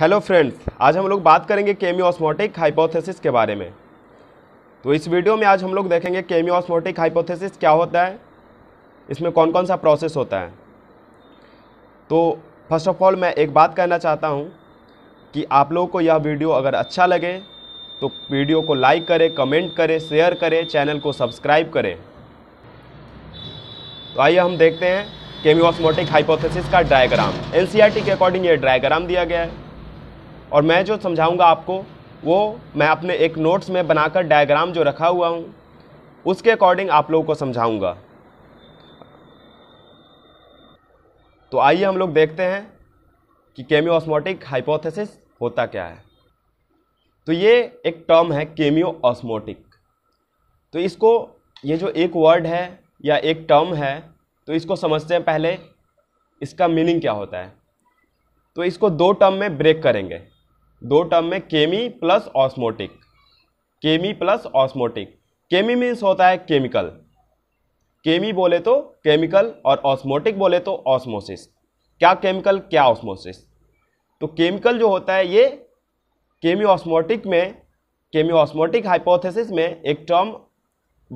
hello friends आज हम लोग बात करेंगे केमियोस्मोटिक हाइपोथेसिस के बारे में तो इस वीडियो में आज हम लोग देखेंगे केमियोस्मोटिक हाइपोथेसिस क्या होता है इसमें कौन कौन सा प्रोसेस होता है तो फर्स्ट ऑफ ऑल मैं एक बात कहना चाहता हूँ कि आप लोगों को यह वीडियो अगर अच्छा लगे तो वीडियो को लाइक करें कमेंट करें शेयर करें चैनल को सब्सक्राइब करें तो आइए हम देखते हैं केमियोस्मोटिक हाइपोथेसिस का डायग्राम एनसीईआरटी e के अकॉर्डिंग ये डायग्राम दिया गया है और मैं जो समझाऊँगा आपको वो मैं अपने एक नोट्स में बनाकर डायग्राम जो रखा हुआ हूँ उसके अकॉर्डिंग आप लोगों को समझाऊँगा तो आइए हम लोग देखते हैं कि केमियो ऑस्मोटिक हाइपोथेसिस होता क्या है तो ये एक टर्म है केमियो ऑस्मोटिक तो इसको ये जो एक वर्ड है या एक टर्म है तो इसको समझते हैं पहले इसका मीनिंग क्या होता है तो इसको दो टर्म में ब्रेक करेंगे दो टर्म में chemi plus osmotic chemi plus osmotic chemi means होता है केमिकल केमी बोले तो केमिकल और ऑस्मोटिक बोले तो ऑस्मोसिस क्या केमिकल क्या ऑस्मोसिस तो केमिकल जो होता है ये केमी ऑस्मोटिक में केमी ऑस्मोटिक हाइपोथेसिस में एक टर्म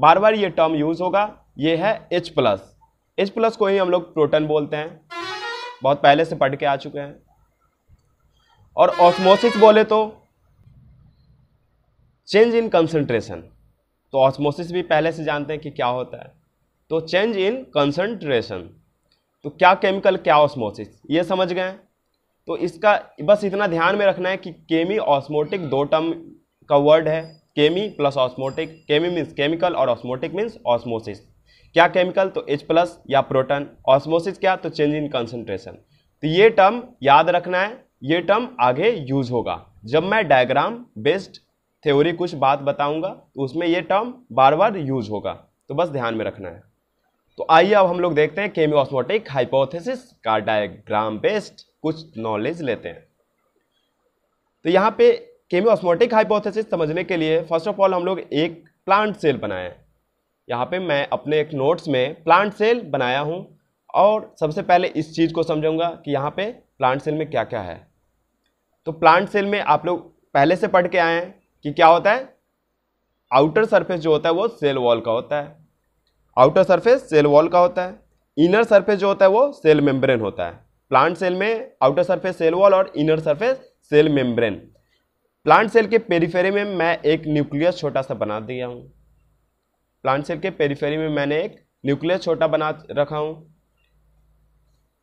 बार बार ये टर्म यूज़ होगा ये है H प्लस एच प्लस को ही हम लोग प्रोटन बोलते हैं बहुत पहले से पढ़ के आ चुके हैं और ऑस्मोसिस बोले तो चेंज इन कंसंट्रेशन तो ऑस्मोसिस भी पहले से जानते हैं कि क्या होता है तो चेंज इन कंसंट्रेशन तो क्या केमिकल क्या ऑस्मोसिस ये समझ गए तो इसका बस इतना ध्यान में रखना है कि केमी ऑस्मोटिक दो टर्म का वर्ड है chemi plus osmotic chemi means chemical और ऑस्मोटिक मीन्स ऑस्मोसिस क्या केमिकल तो H प्लस या प्रोटन ऑस्मोसिस क्या तो चेंज इन कंसनट्रेशन तो ये टर्म याद रखना है ये टर्म आगे यूज होगा जब मैं डायग्राम बेस्ड थ्योरी कुछ बात बताऊंगा तो उसमें ये टर्म बार बार यूज होगा तो बस ध्यान में रखना है तो आइए अब हम लोग देखते हैं केमियोस्मोटिक हाइपोथेसिस का डायग्राम बेस्ड कुछ नॉलेज लेते हैं तो यहाँ पे केमियोस्मोटिक हाइपोथेसिस समझने के लिए फर्स्ट ऑफ ऑल हम लोग एक प्लांट सेल बनाए यहाँ पे मैं अपने एक नोट्स में प्लांट सेल बनाया हूँ और सबसे पहले इस चीज़ को समझूंगा कि यहाँ पे प्लांट सेल में क्या क्या है तो प्लांट सेल में आप लोग पहले से पढ़ के आए हैं कि क्या होता है आउटर सरफेस जो होता है वो सेल वॉल का होता है आउटर सरफेस सेल वॉल का होता है इनर सरफेस जो होता है वो सेल मेम्ब्रेन होता है प्लांट सेल में आउटर सरफेस सेल वॉल और inner surface cell membrane plant cell के पेरीफेरी में मैं एक न्यूक्लियस छोटा सा बना दिया हूँ प्लांट सेल के पेरीफेरी में मैंने एक न्यूक्लियस छोटा बना रखा हूँ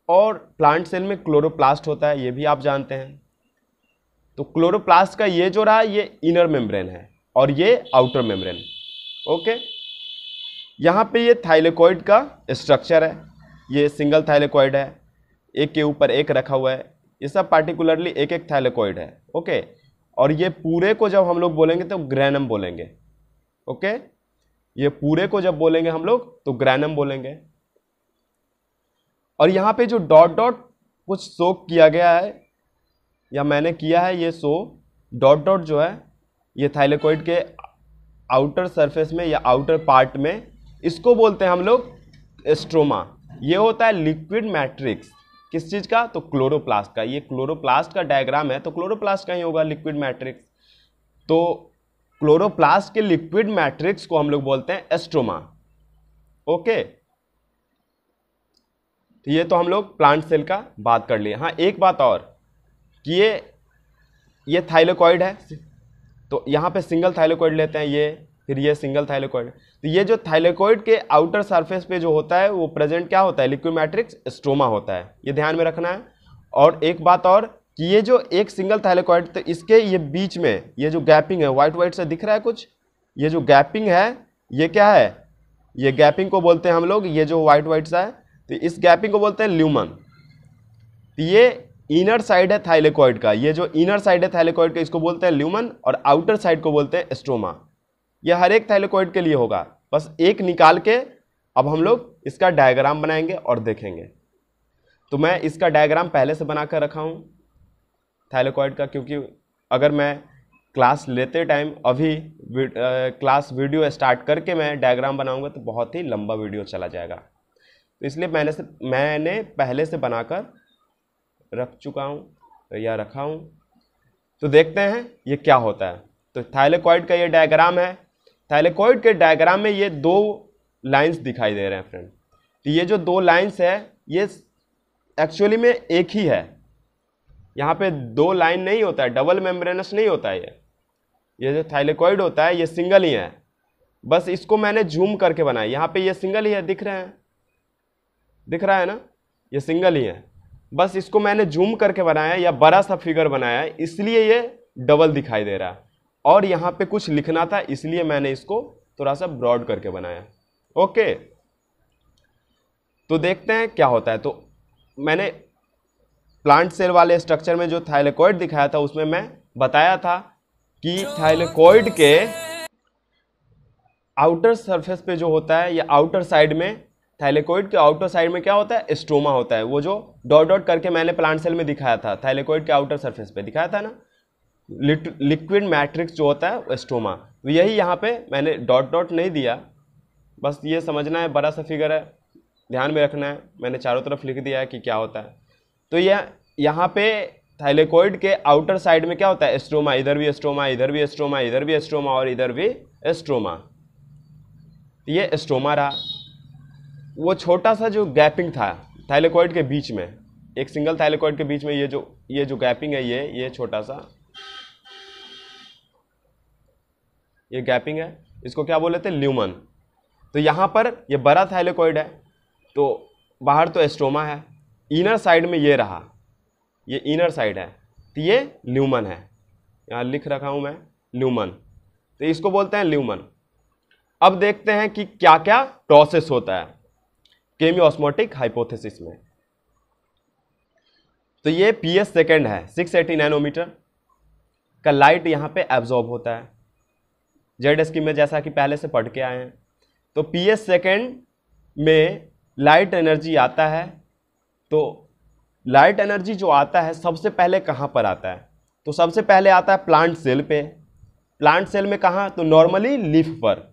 और प्लांट सेल में क्लोरोप्लास्ट होता है ये भी आप जानते हैं तो क्लोरोप्लास्ट का ये जो रहा ये इनर मेम्ब्रेन है और ये आउटर मेम्ब्रेन ओके यहाँ पे ये थाइलेकोइड का स्ट्रक्चर है ये सिंगल थाइलेकोइड है एक के ऊपर एक रखा हुआ है ये सब पार्टिकुलरली एक एक थाइलेकॉइड है ओके और ये पूरे को जब हम लोग बोलेंगे तो ग्रैनम बोलेंगे ओके ये पूरे को जब बोलेंगे हम लोग तो ग्रैनम बोलेंगे और यहाँ पे जो डॉट डॉट कुछ शो किया गया है या मैंने किया है ये शो डॉट डॉट जो है ये थाइलेकोइड के आउटर सरफेस में या आउटर पार्ट में इसको बोलते हैं हम लोग एस्ट्रोमा ये होता है लिक्विड मैट्रिक्स किस चीज़ का तो क्लोरोप्लास्ट का ये क्लोरोप्लास्ट का डायग्राम है तो क्लोरोप्लास्ट का ही होगा लिक्विड मैट्रिक्स तो क्लोरोप्लास्ट के लिक्विड मैट्रिक्स को हम लोग बोलते हैं एस्ट्रोमा ओके तो ये तो हम लोग प्लांट सेल का बात कर लिए हाँ एक बात और कि ये ये थाइलोकॉइड है तो यहाँ पे सिंगल थाइलोकॉइड लेते हैं ये फिर ये सिंगल थाइलोकॉइड तो ये जो थाइलोकॉइड के आउटर सरफेस पे जो होता है वो प्रेजेंट क्या होता है लिक्विमेट्रिक्स स्ट्रोमा होता है ये ध्यान में रखना है और एक बात और कि ये जो एक सिंगल थाइलोकॉइड तो इसके ये बीच में ये जो गैपिंग है वाइट वाइट से दिख रहा है कुछ ये जो गैपिंग है ये क्या है ये गैपिंग को बोलते हैं हम लोग ये जो वाइट वाइट सा है तो इस गैपिंग को बोलते हैं ल्यूमन तो ये इनर साइड है थाइलेकॉइड का ये जो इनर साइड है थाइलेकॉइड का इसको बोलते हैं ल्यूमन और आउटर साइड को बोलते हैं स्ट्रोमा यह हर एक थाइलेकॉइड के लिए होगा बस एक निकाल के अब हम लोग इसका डायग्राम बनाएंगे और देखेंगे तो मैं इसका डायग्राम पहले से बना कर रखा हूँ थाइलेकॉइड का क्योंकि अगर मैं क्लास लेते टाइम अभी we, uh, class video start करके मैं डायग्राम बनाऊंगा तो बहुत ही लंबा वीडियो चला जाएगा तो इसलिए मैंने से मैंने पहले से बनाकर रख चुका हूँ या रखा हूँ तो देखते हैं ये क्या होता है तो थाइलेकॉइड का ये डायग्राम है थाइलेकॉइड के डायग्राम में ये दो लाइंस दिखाई दे रहे हैं फ्रेंड तो ये जो दो लाइंस है ये एक्चुअली में एक ही है यहाँ पे दो लाइन नहीं होता है डबल मेम्ब्रेनस नहीं होता है ये ये जो थाइलेकॉइड होता है ये सिंगल ही है बस इसको मैंने जूम करके बनाया यहाँ पे ये सिंगल ही है दिख रहे हैं दिख रहा है ना ये सिंगल ही है बस इसको मैंने जूम करके बनाया या बड़ा सा फिगर बनाया इसलिए ये डबल दिखाई दे रहा है और यहाँ पे कुछ लिखना था इसलिए मैंने इसको थोड़ा सा ब्रॉड करके बनाया ओके तो देखते हैं क्या होता है तो मैंने प्लांट सेल वाले स्ट्रक्चर में जो थाइलेकोइड दिखाया था उसमें मैं बताया था कि थाइलेकोइड के आउटर सरफेस पे जो होता है या आउटर साइड में थैलेकोइड के आउटर साइड में क्या होता है स्ट्रोमा होता है वो जो डॉट डॉट करके मैंने प्लांट सेल में दिखाया था थैलेकोइड के आउटर सरफेस पे दिखाया था ना लिक्विड मैट्रिक्स जो होता है स्ट्रोमा तो यही यहाँ पे मैंने डॉट डॉट नहीं दिया बस ये समझना है बड़ा सा फिगर है ध्यान में रखना है मैंने चारों तरफ लिख दिया है कि क्या होता है तो यह यहाँ पे थैलेकोइड के आउटर साइड में क्या होता है स्ट्रोमा इधर भी स्ट्रोमा इधर भी स्ट्रोमा इधर भी स्ट्रोमा और इधर भी स्ट्रोमा तो ये स्ट्रोमा रहा वो छोटा सा जो गैपिंग था थाइलेकॉइड के बीच में एक सिंगल थाइलेकॉइड के बीच में ये जो ये जो गैपिंग है ये ये छोटा सा ये गैपिंग है इसको क्या बोले थे ल्यूमन तो यहाँ पर ये बड़ा थाइलेकॉइड है तो बाहर तो एस्टोमा है इनर साइड में ये रहा ये इनर साइड है तो ये ल्यूमन है यहाँ लिख रखा हूँ मैं ल्यूमन तो इसको बोलते हैं ल्यूमन अब देखते हैं कि क्या क्या प्रोसेस होता है केमियोस्मोटिक हाइपोथेसिस में तो ये पी एस सेकेंड है 680 नैनोमीटर का लाइट यहाँ पे एब्जॉर्ब होता है जेड एस में जैसा कि पहले से पढ़ के आए हैं तो पी एस सेकेंड में लाइट एनर्जी आता है तो लाइट एनर्जी जो आता है सबसे पहले कहाँ पर आता है तो सबसे पहले आता है प्लांट सेल पे प्लांट सेल में कहाँ तो नॉर्मली लीफ पर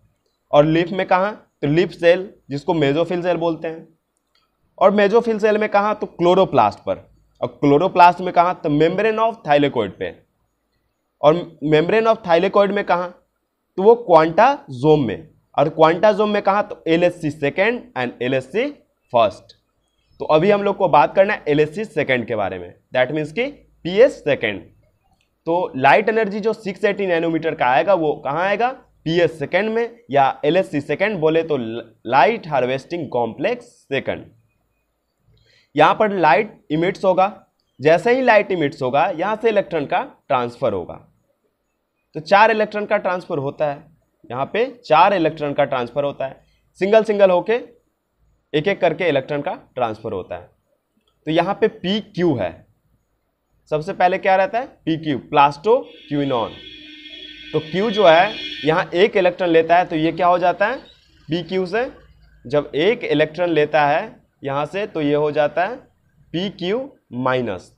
और लीफ में कहाँ तो लिप सेल जिसको मेजोफिल सेल बोलते हैं और मेजोफिल सेल में कहा तो क्लोरोप्लास्ट पर और क्लोरोप्लास्ट में कहा तो मेम्ब्रेन ऑफ थाइलेकोइड पे और मेम्ब्रेन ऑफ थाइलेकोइड में कहा तो वो क्वांटाजोम में और क्वांटाजोम में कहा तो L S C second and L S C first तो अभी हम लोग को बात करना है एल एस सी सेकेंड के बारे में दैट मीन्स कि पी एस सेकेंड तो लाइट एनर्जी जो सिक्स एटी नैनोमीटर का आएगा वो कहाँ आएगा पी एस सेकेंड में या एल एस सी सेकेंड बोले तो लाइट हार्वेस्टिंग कॉम्प्लेक्स सेकेंड यहाँ पर लाइट इमिट्स होगा जैसे ही लाइट इमिट्स होगा यहाँ से इलेक्ट्रॉन का ट्रांसफर होगा तो चार इलेक्ट्रॉन का ट्रांसफर होता है यहाँ पे चार इलेक्ट्रॉन का ट्रांसफर होता है सिंगल सिंगल होके एक एक करके इलेक्ट्रॉन का ट्रांसफर होता है तो यहाँ पे पी क्यू है सबसे पहले क्या रहता है पी क्यू प्लास्टो क्यूनॉन तो Q जो है यहाँ एक इलेक्ट्रॉन लेता है तो ये क्या हो जाता है पी क्यू से जब एक इलेक्ट्रॉन लेता है यहाँ से तो ये हो जाता है पी क्यू माइनस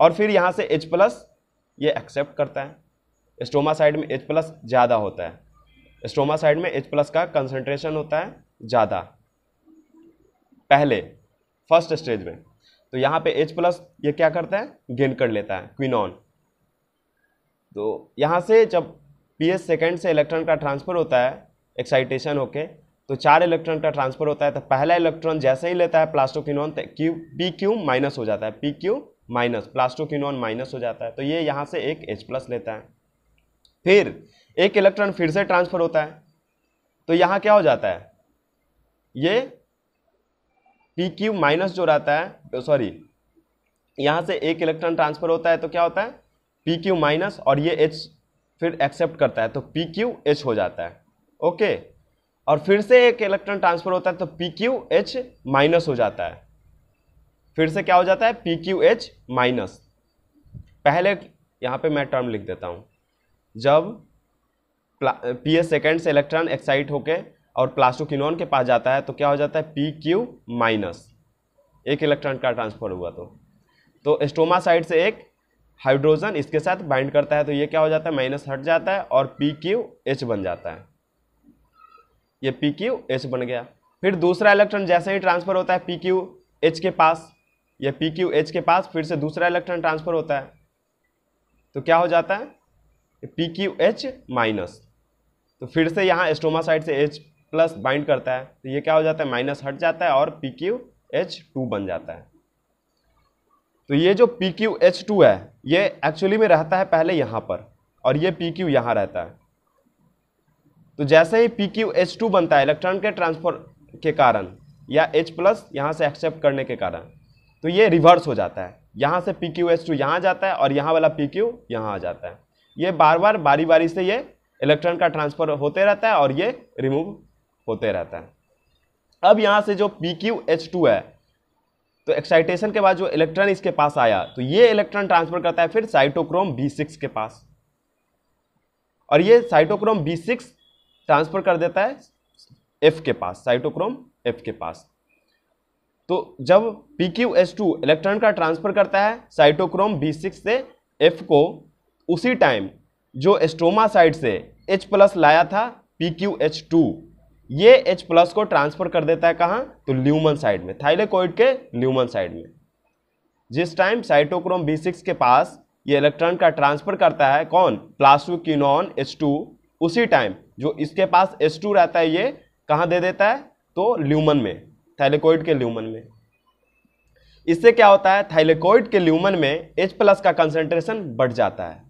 और फिर यहाँ से H प्लस ये एक्सेप्ट करता है स्टोमा साइड में H प्लस ज़्यादा होता है स्टोमा साइड में H प्लस का कंसनट्रेशन होता है ज़्यादा पहले फर्स्ट स्टेज में तो यहाँ पे H प्लस ये क्या करता है गेन कर लेता है क्विनॉन तो यहाँ से जब पी एस सेकेंड से इलेक्ट्रॉन का ट्रांसफर होता है एक्साइटेशन होके तो चार इलेक्ट्रॉन का ट्रांसफर होता है तो पहला इलेक्ट्रॉन जैसे ही लेता है plastoquinone Q P Q minus हो जाता है P Q minus plastoquinone minus हो जाता है तो ये यहाँ से एक एच प्लस लेता है फिर एक इलेक्ट्रॉन फिर से ट्रांसफर होता है तो यहाँ क्या हो जाता है ये पी क्यू माइनस जो रहता है तो सॉरी यहाँ से एक इलेक्ट्रॉन ट्रांसफर होता है तो क्या होता है पी क्यू माइनस और ये एच फिर एक्सेप्ट करता है तो पी क्यू एच हो जाता है ओके और फिर से एक इलेक्ट्रॉन ट्रांसफर होता है तो पी क्यू एच माइनस हो जाता है फिर से क्या हो जाता है पी क्यू एच माइनस पहले यहाँ पे मैं टर्म लिख देता हूँ जब पी एस सेकेंड से इलेक्ट्रॉन एक्साइट होके और प्लास्टोकिनोन के पास जाता है तो क्या हो जाता है पी क्यू माइनस एक इलेक्ट्रॉन का ट्रांसफर हुआ तो तो एस्टोमा साइड से एक हाइड्रोजन इसके साथ बाइंड करता है तो ये क्या हो जाता है माइनस हट जाता है और पी क्यू एच बन जाता है ये पी क्यू एच बन गया फिर दूसरा इलेक्ट्रॉन जैसे ही ट्रांसफर होता है पी क्यू एच के पास या पी क्यू एच के पास फिर से दूसरा इलेक्ट्रॉन ट्रांसफर होता है तो क्या हो जाता है पी क्यू एच माइनस तो फिर से यहाँ एस्टोमासाइड से एच प्लस बाइंड करता है तो ये क्या हो जाता है माइनस हट जाता है और पी क्यू एच टू बन जाता है तो ये जो पी क्यू एच टू है ये एक्चुअली में रहता है पहले यहाँ पर और ये पी क्यू यहाँ रहता है तो जैसे ही पी क्यू एच टू बनता है इलेक्ट्रॉन के ट्रांसफर के कारण या H प्लस यहाँ से एक्सेप्ट करने के कारण तो ये रिवर्स हो जाता है यहाँ से पी क्यू एच टू यहाँ जाता है और यहाँ वाला पी क्यू यहाँ आ जाता है ये बार बार बारी बारी से ये इलेक्ट्रॉन का ट्रांसफर होते रहता है और ये रिमूव होते रहता है अब यहाँ से जो पी क्यू एच टू है तो एक्साइटेशन के बाद जो इलेक्ट्रॉन इसके पास आया तो ये इलेक्ट्रॉन ट्रांसफर करता है फिर साइटोक्रोम बी सिक्स के पास और ये साइटोक्रोम बी सिक्स ट्रांसफर कर देता है एफ के पास साइटोक्रोम एफ के पास तो जब P Q S two electron का ट्रांसफर करता है साइटोक्रोम बी सिक्स से एफ को उसी टाइम जो एस्ट्रोमा साइड से एच प्लस लाया था पी क्यू एच टू ये H प्लस को ट्रांसफर कर देता है कहाँ तो ल्यूमन साइड में थाइलेकोइड के ल्यूमन साइड में जिस टाइम साइटोक्रोम बी सिक्स के पास ये इलेक्ट्रॉन का ट्रांसफर करता है कौन क्यूनॉन एच टू उसी टाइम जो इसके पास एच टू रहता है ये कहाँ दे देता है तो ल्यूमन में थाइलेकोइड के ल्यूमन में इससे क्या होता है थाइलेकोइड के ल्यूमन में H प्लस का कंसेंट्रेशन बढ़ जाता है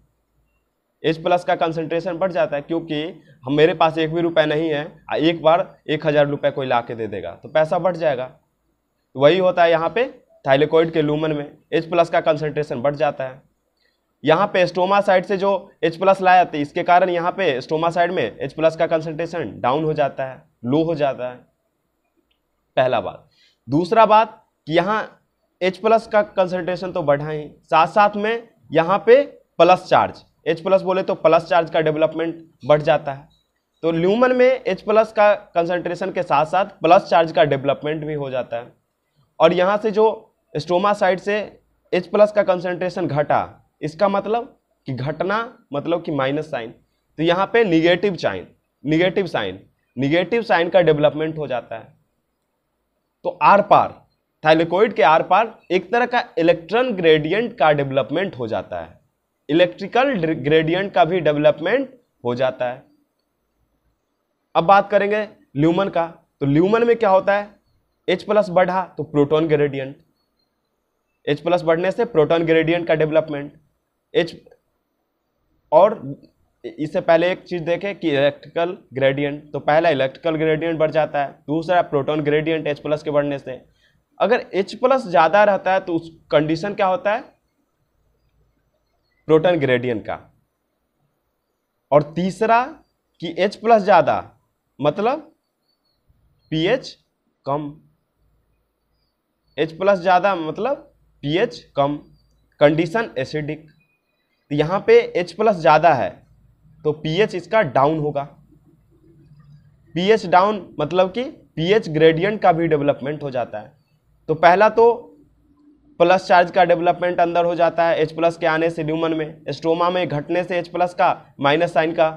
एच प्लस का कंसनट्रेशन बढ़ जाता है क्योंकि हम मेरे पास एक भी रुपए नहीं है एक बार एक हज़ार रुपये कोई ला के दे देगा तो पैसा बढ़ जाएगा तो वही होता है यहाँ पे थाइलेकोइड के लूमन में एच प्लस का कंसनट्रेशन बढ़ जाता है यहाँ पे स्टोमा साइड से जो एच प्लस लाया जाती तो इसके कारण यहाँ पे स्टोमा साइड में एच प्लस का कंसनट्रेशन डाउन हो जाता है लो हो जाता है पहला बात दूसरा बात कि यहाँ एच प्लस का कंसनट्रेशन तो बढ़ा ही साथ साथ में यहाँ पे प्लस चार्ज एच प्लस बोले तो प्लस चार्ज का डेवलपमेंट बढ़ जाता है तो ल्यूमन में एच प्लस का कंसंट्रेशन के साथ साथ प्लस चार्ज का डेवलपमेंट भी हो जाता है और यहाँ से जो स्टोमा साइड से एच प्लस का कंसंट्रेशन घटा इसका मतलब कि घटना मतलब कि माइनस साइन तो यहाँ पे negative sign negative sign negative sign का डेवलपमेंट हो जाता है तो आर पार थाइलेकोइड के आर पार एक तरह का इलेक्ट्रॉन ग्रेडियंट का डेवलपमेंट हो जाता है इलेक्ट्रिकल ग्रेडियंट का भी डेवलपमेंट हो जाता है अब बात करेंगे ल्यूमन का तो ल्यूमन में क्या होता है H प्लस बढ़ा तो प्रोटॉन ग्रेडियंट H प्लस बढ़ने से प्रोटॉन ग्रेडियंट का डेवलपमेंट H और इससे पहले एक चीज देखें कि इलेक्ट्रिकल ग्रेडियंट तो पहला इलेक्ट्रिकल ग्रेडियंट बढ़ जाता है दूसरा प्रोटॉन ग्रेडियंट H प्लस के बढ़ने से अगर H प्लस ज़्यादा रहता है तो उस कंडीशन क्या होता है प्रोटॉन ग्रेडियंट का और तीसरा कि H प्लस ज़्यादा मतलब pH कम H प्लस ज़्यादा मतलब pH कम कंडीशन एसिडिक तो यहाँ पे H प्लस ज़्यादा है तो pH इसका डाउन होगा pH डाउन मतलब कि pH ग्रेडियंट का भी डेवलपमेंट हो जाता है तो पहला तो प्लस चार्ज का डेवलपमेंट अंदर हो जाता है एच प्लस के आने से ल्यूमन में स्ट्रोमा में घटने से एच प्लस का माइनस साइन का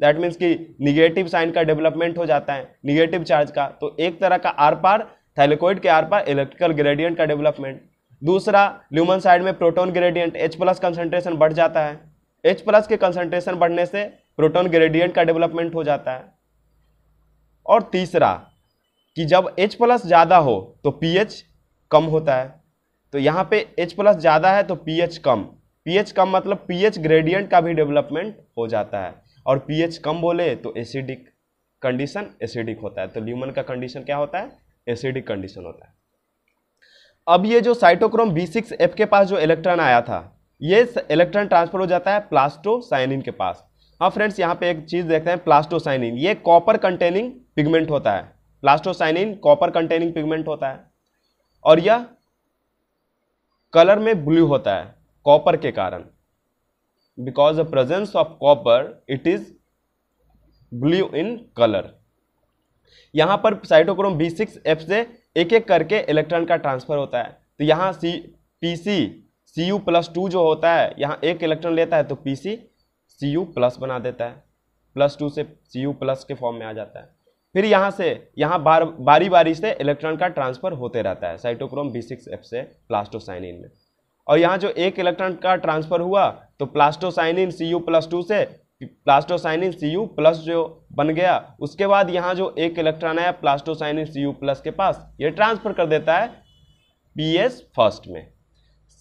दैट मीन्स कि निगेटिव साइन का डेवलपमेंट हो जाता है निगेटिव चार्ज का तो एक तरह का आर पार थाइलेकोइड के आर पार इलेक्ट्रिकल ग्रेडियंट का डेवलपमेंट दूसरा ल्यूमन साइड में proton gradient H plus concentration बढ़ जाता है एच प्लस के कंसनट्रेशन बढ़ने से प्रोटोन ग्रेडियंट का डेवलपमेंट हो जाता है और तीसरा कि जब एच प्लस ज़्यादा हो तो एच कम होता है तो यहाँ पे H प्लस ज़्यादा है तो एच कम एच कम मतलब एच ग्रेडियंट का भी डेवलपमेंट हो जाता है और एच कम बोले तो एसिडिक कंडीशन एसिडिक होता है तो ल्यूमन का कंडीशन क्या होता है एसिडिक कंडीशन होता है अब ये जो साइटोक्रोम बी सिक्स एफ के पास जो इलेक्ट्रॉन आया था ये इलेक्ट्रॉन ट्रांसफर हो जाता है प्लास्टोसाइनिन के पास हाँ फ्रेंड्स यहाँ पे एक चीज़ देखते हैं प्लास्टोसाइनिन ये कॉपर कंटेनिंग पिगमेंट होता है प्लास्टोसाइनिन कॉपर कंटेनिंग पिगमेंट होता है और यह कलर में ब्लू होता है कॉपर के कारण because the presence of copper it is blue in colour यहाँ पर साइटोक्रोम बी सिक्स एफ से एक एक करके इलेक्ट्रॉन का ट्रांसफर होता है तो यहाँ C P C C U plus two जो होता है यहाँ एक इलेक्ट्रॉन लेता है तो P C C U plus बना देता है प्लस टू से सी यू प्लस के फॉर्म में आ जाता है फिर यहाँ से यहाँ बार बारी बारी से इलेक्ट्रॉन का ट्रांसफर होते रहता है साइटोक्रोम बी सिक्स एफ से प्लास्टोसाइनिन में और यहाँ जो एक इलेक्ट्रॉन का ट्रांसफर हुआ तो plastocyanin C U plus two से प्लास्टोसाइनिन सी यू प्लस जो बन गया उसके बाद यहाँ जो एक इलेक्ट्रॉन आया प्लास्टोसाइनिन सी यू प्लस के पास ये ट्रांसफर कर देता है पी एस फर्स्ट में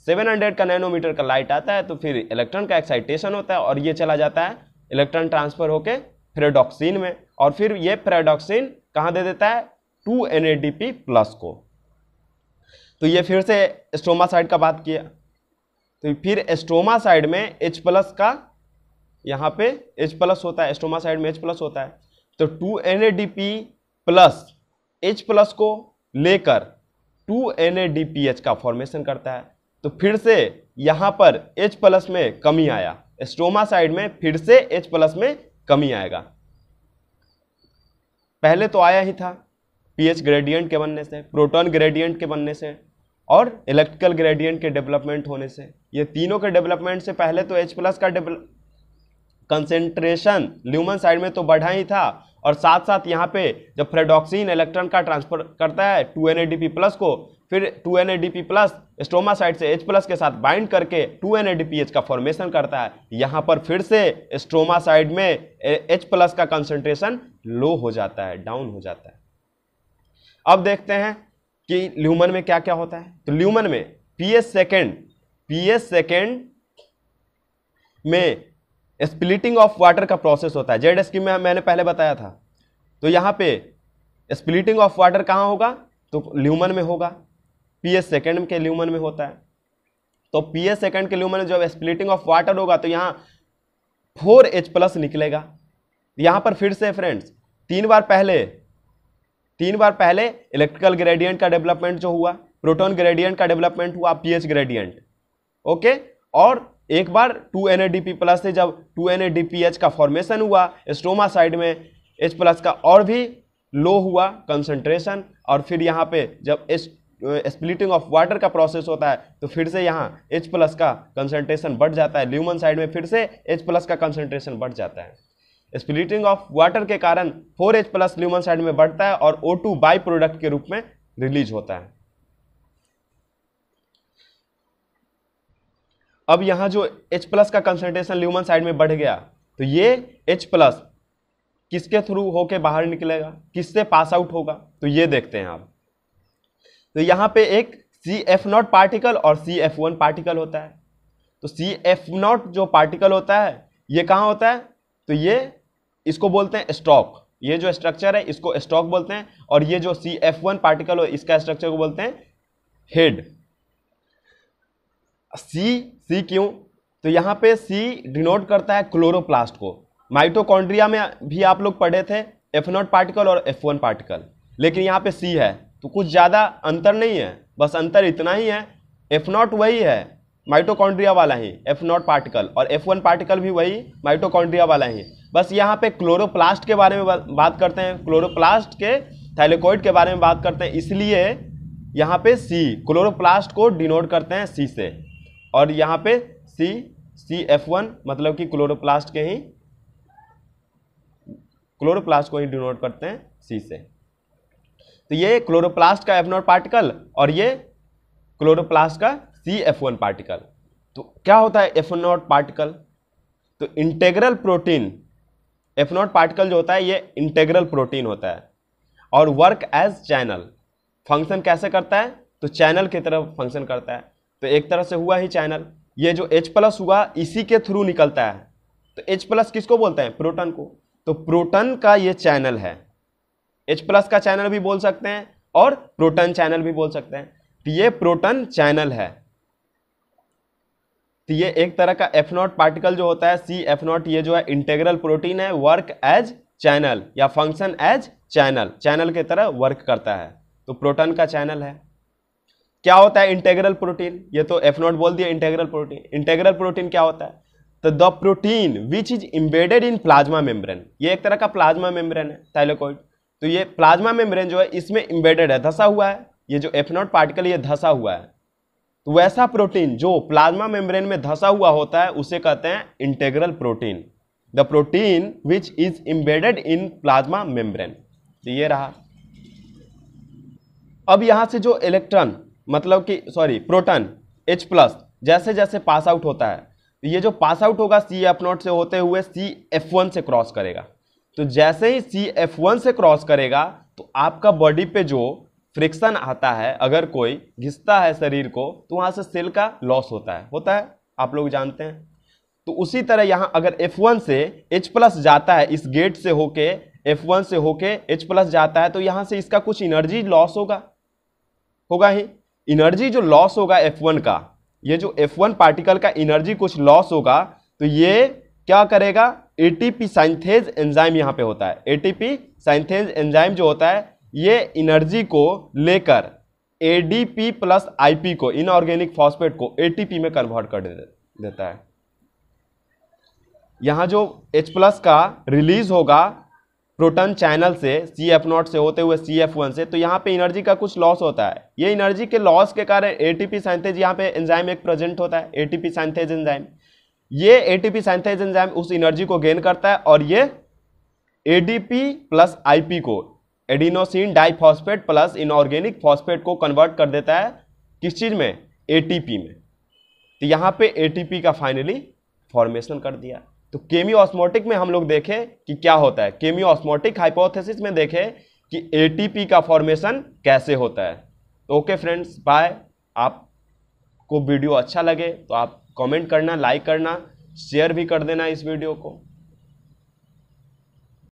700 का नैनोमीटर का लाइट आता है तो फिर इलेक्ट्रॉन का एक्साइटेशन होता है और ये चला जाता है इलेक्ट्रॉन ट्रांसफर होके फिर डॉक्सीन में और फिर ये पेराडॉक्सिन कहाँ दे देता है two N A D P plus को तो ये फिर से स्टोमा साइड का बात किया तो फिर स्टोमा साइड में एच प्लस का यहाँ पे एच प्लस होता है स्टोमा साइड में एच प्लस होता है तो two N A D P plus H plus को लेकर two N A D P H का फॉर्मेशन करता है तो फिर से यहाँ पर एच प्लस में कमी आया स्टोमा साइड में फिर से एच प्लस में कमी आएगा पहले तो आया ही था पीएच ग्रेडियंट के बनने से प्रोटॉन ग्रेडियंट के बनने से और इलेक्ट्रिकल ग्रेडियंट के डेवलपमेंट होने से ये तीनों के डेवलपमेंट से पहले तो H प्लस का डेवलप कंसेंट्रेशन ल्यूमन साइड में तो बढ़ा ही था और साथ साथ यहाँ पे जब फ्रेडॉक्सिन इलेक्ट्रॉन का ट्रांसफर करता है टू एन प्लस को फिर टू एन प्लस स्टोमासाइट से H प्लस के साथ बाइंड करके टू एन का फॉर्मेशन करता है यहाँ पर फिर से स्ट्रोमासाइड में H प्लस का कंसंट्रेशन लो हो जाता है डाउन हो जाता है अब देखते हैं कि ल्यूमन में क्या क्या होता है तो ल्यूमन में P S second P S second में स्प्लिटिंग ऑफ वाटर का प्रोसेस होता है जेड एस में मैंने पहले बताया था तो यहाँ पे स्प्लिटिंग ऑफ वाटर कहाँ होगा तो ल्यूमन में होगा पी एस सेकेंड के ल्यूमन में होता है तो पी एस सेकेंड के ल्यूमन में जब स्प्लिटिंग ऑफ वाटर होगा तो यहाँ फोर एच प्लस निकलेगा यहाँ पर फिर से फ्रेंड्स तीन बार पहले तीन बार पहले इलेक्ट्रिकल ग्रेडियंट का डेवलपमेंट जो हुआ प्रोटोन ग्रेडियंट का डेवलपमेंट हुआ पी एच ग्रेडियंट ओके और एक बार two N A D P plus से जब two N A D P H का फॉर्मेशन हुआ स्टोमा साइड में एच प्लस का और भी लो हुआ कंसंट्रेशन और फिर यहाँ पे जब एच स्प्लिटिंग ऑफ वाटर का प्रोसेस होता है तो फिर से यहाँ एच प्लस का कंसनट्रेशन बढ़ जाता है ल्यूमन साइड में फिर से एच प्लस का कंसनट्रेशन बढ़ जाता है स्प्लिटिंग ऑफ वाटर के कारण four H plus lumen side में बढ़ता है और ओ टू बाई प्रोडक्ट के रूप में रिलीज होता है अब यहाँ जो H प्लस का कंसनट्रेशन ल्यूमन साइड में बढ़ गया तो ये H प्लस किसके थ्रू होके बाहर निकलेगा किससे पास आउट होगा तो ये देखते हैं आप तो यहाँ पे एक सी एफ नॉट पार्टिकल और सी एफ वन पार्टिकल होता है तो सी एफ नॉट जो पार्टिकल होता है ये कहाँ होता है तो ये इसको बोलते हैं स्टॉक ये जो स्ट्रक्चर है इसको स्टॉक बोलते हैं और ये जो सी एफ वन पार्टिकल हो इसका स्ट्रक्चर को बोलते हैं हेड सी सी क्यों तो यहाँ पे सी डिनोट करता है क्लोरोप्लास्ट को माइटोकॉन्ड्रिया में भी आप लोग पढ़े थे एफ नॉट पार्टिकल और एफ वन पार्टिकल लेकिन यहाँ पे सी है तो कुछ ज़्यादा अंतर नहीं है बस अंतर इतना ही है एफ नॉट वही है माइटोकॉन्ड्रिया वाला ही एफ नॉट पार्टिकल और एफ वन पार्टिकल भी वही माइटोकॉन्ड्रिया वाला ही बस यहाँ पे क्लोरोप्लास्ट के बारे में बात करते हैं क्लोरोप्लास्ट के थैलेकोइड के बारे में बात करते हैं इसलिए यहाँ पे सी क्लोरोप्लास्ट को डिनोट करते हैं सी से और यहाँ पे सी सी एफ वन मतलब कि क्लोरोप्लास्ट के ही क्लोरोप्लास्ट को ही डिनोट करते हैं सी से तो ये क्लोरोप्लास्ट का एफनोर पार्टिकल और ये क्लोरोप्लास्ट का सी एफ वन पार्टिकल तो क्या होता है एफनोट पार्टिकल तो इंटेग्रल प्रोटीन एफनोट पार्टिकल जो होता है ये इंटेग्रल प्रोटीन होता है और वर्क एज चैनल फंक्शन कैसे करता है तो चैनल की तरफ फंक्शन करता है तो एक तरह से हुआ ही चैनल ये जो H प्लस हुआ इसी के थ्रू निकलता है तो H प्लस किसको बोलते हैं प्रोटन को तो प्रोटन का ये चैनल है एच प्लस का चैनल भी बोल सकते हैं और प्रोटन चैनल भी बोल सकते हैं तो ये प्रोटन चैनल है तो ये एक तरह का एफ नॉट पार्टिकल जो होता है सी एफ नॉट ये जो है इंटेग्रल प्रोटीन है वर्क एज चैनल या फंक्शन एज चैनल चैनल के तरह वर्क करता है तो प्रोटन का चैनल है क्या होता है इंटेग्रल प्रोटीन ये तो एफ नॉट बोल दिया इंटेग्रल प्रोटीन इंटेग्रल प्रोटीन क्या होता है तो the protein which is embedded in plasma membrane ये एक तरह का प्लाज्मा मेम्ब्रेन है थाइलोकोइड तो ये प्लाज्मा मेम्ब्रेन जो है इसमें इम्बेडेड है धसा हुआ है ये जो एफनॉट पार्टिकल ये धसा हुआ है तो वैसा प्रोटीन जो प्लाज्मा मेम्ब्रेन में धसा हुआ होता है उसे कहते हैं integral protein the protein which is embedded in plasma membrane तो ये रहा अब यहाँ से जो इलेक्ट्रॉन मतलब कि सॉरी प्रोटॉन H प्लस जैसे जैसे पास आउट होता है तो ये जो पास आउट होगा सी एफ नॉट से होते हुए सी एफ वन से क्रॉस करेगा तो जैसे ही सी एफ वन से क्रॉस करेगा तो आपका बॉडी पे जो फ्रिक्शन आता है अगर कोई घिसता है शरीर को तो वहाँ से सेल का लॉस होता है होता है आप लोग जानते हैं तो उसी तरह यहाँ अगर एफ वन से एच प्लस जाता है इस गेट से होके एफ वन से होके एच प्लस जाता है तो यहाँ से इसका कुछ एनर्जी लॉस होगा होगा ही इनर्जी जो लॉस होगा एफ वन का ये जो एफ वन पार्टिकल का एनर्जी कुछ लॉस होगा तो ये क्या करेगा एटीपी साइंथेज एंजाइम यहाँ पे होता है एटीपी साइंथेज एंजाइम जो होता है ये एनर्जी को लेकर एडीपी प्लस आईपी को इनऑर्गेनिक फॉस्फेट को एटीपी में कन्वर्ट कर दे, देता है यहाँ जो H प्लस का रिलीज होगा प्रोटन चैनल से सी एफ नॉट से होते हुए सी एफ वन से तो यहाँ पे एनर्जी का कुछ लॉस होता है ये एनर्जी के लॉस के कारण एटीपी साइंथेज यहाँ पे एंजाइम एक प्रेजेंट होता है एटीपी साइंथेज एंजाइम ये एटीपी साइंथेज एंजाइम उस एनर्जी को गेन करता है और ये एडीपी प्लस आईपी को adenosine diphosphate plus inorganic phosphate को कन्वर्ट कर देता है किस चीज़ में एटीपी में तो यहाँ पे एटीपी का फाइनली फॉर्मेशन कर दिया तो केमी ऑस्मोटिक में हम लोग देखें कि क्या होता है केमी ऑस्मोटिक हाइपोथेसिस में देखें कि एटीपी का फॉर्मेशन कैसे होता है तो ओके फ्रेंड्स बाय आपको वीडियो अच्छा लगे तो आप कमेंट करना लाइक करना शेयर भी कर देना इस वीडियो को